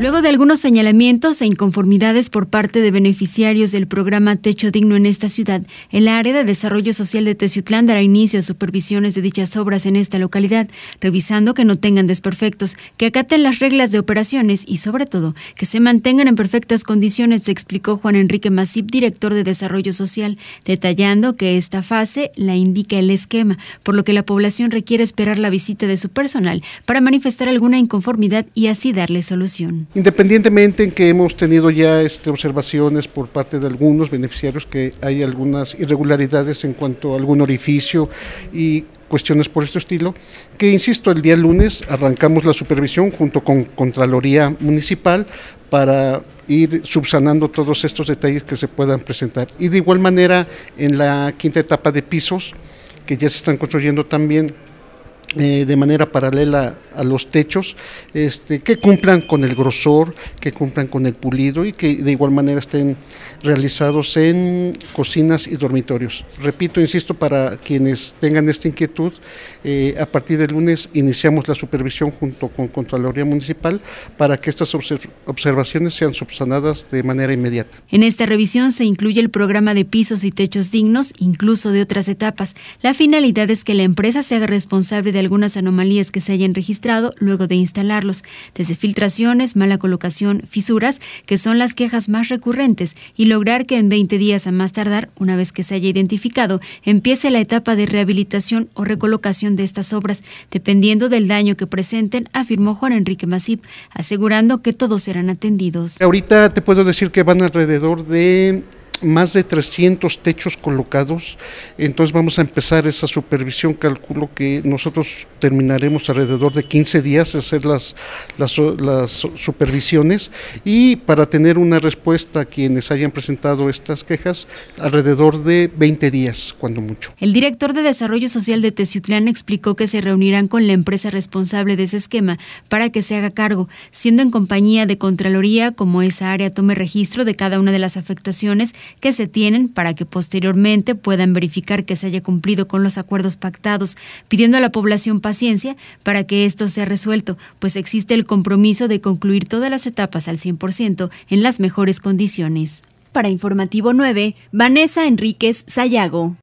Luego de algunos señalamientos e inconformidades por parte de beneficiarios del programa Techo Digno en esta ciudad, el área de desarrollo social de Teciutlán dará inicio a supervisiones de dichas obras en esta localidad, revisando que no tengan desperfectos, que acaten las reglas de operaciones y, sobre todo, que se mantengan en perfectas condiciones, explicó Juan Enrique Masip, director de Desarrollo Social, detallando que esta fase la indica el esquema, por lo que la población requiere esperar la visita de su personal para manifestar alguna inconformidad y así darle solución. Independientemente en que hemos tenido ya este, observaciones por parte de algunos beneficiarios que hay algunas irregularidades en cuanto a algún orificio y cuestiones por este estilo, que insisto, el día lunes arrancamos la supervisión junto con Contraloría Municipal para ir subsanando todos estos detalles que se puedan presentar. Y de igual manera, en la quinta etapa de pisos, que ya se están construyendo también, eh, de manera paralela a los techos, este, que cumplan con el grosor, que cumplan con el pulido y que de igual manera estén realizados en cocinas y dormitorios. Repito, insisto, para quienes tengan esta inquietud, eh, a partir del lunes iniciamos la supervisión junto con Contraloría Municipal para que estas observaciones sean subsanadas de manera inmediata. En esta revisión se incluye el programa de pisos y techos dignos, incluso de otras etapas. La finalidad es que la empresa se haga responsable de algunas anomalías que se hayan registrado luego de instalarlos, desde filtraciones, mala colocación, fisuras, que son las quejas más recurrentes, y lograr que en 20 días a más tardar, una vez que se haya identificado, empiece la etapa de rehabilitación o recolocación de estas obras, dependiendo del daño que presenten, afirmó Juan Enrique Masip, asegurando que todos serán atendidos. Ahorita te puedo decir que van alrededor de más de 300 techos colocados, entonces vamos a empezar esa supervisión, calculo que nosotros terminaremos alrededor de 15 días hacer las, supervisiones y para tener una respuesta a quienes hayan presentado estas quejas, alrededor de 20 días, cuando mucho. El director de Desarrollo Social de Teciutlán explicó que se reunirán con la empresa responsable de ese esquema para que se haga cargo, siendo en compañía de Contraloría como esa área tome registro de cada una de las afectaciones que se tienen para que posteriormente puedan verificar que se haya cumplido con los acuerdos pactados, pidiendo a la población paciencia para que esto sea resuelto, pues existe el compromiso de concluir todas las etapas al 100% en las mejores condiciones. Para Informativo 9, Vanessa Enríquez Sayago.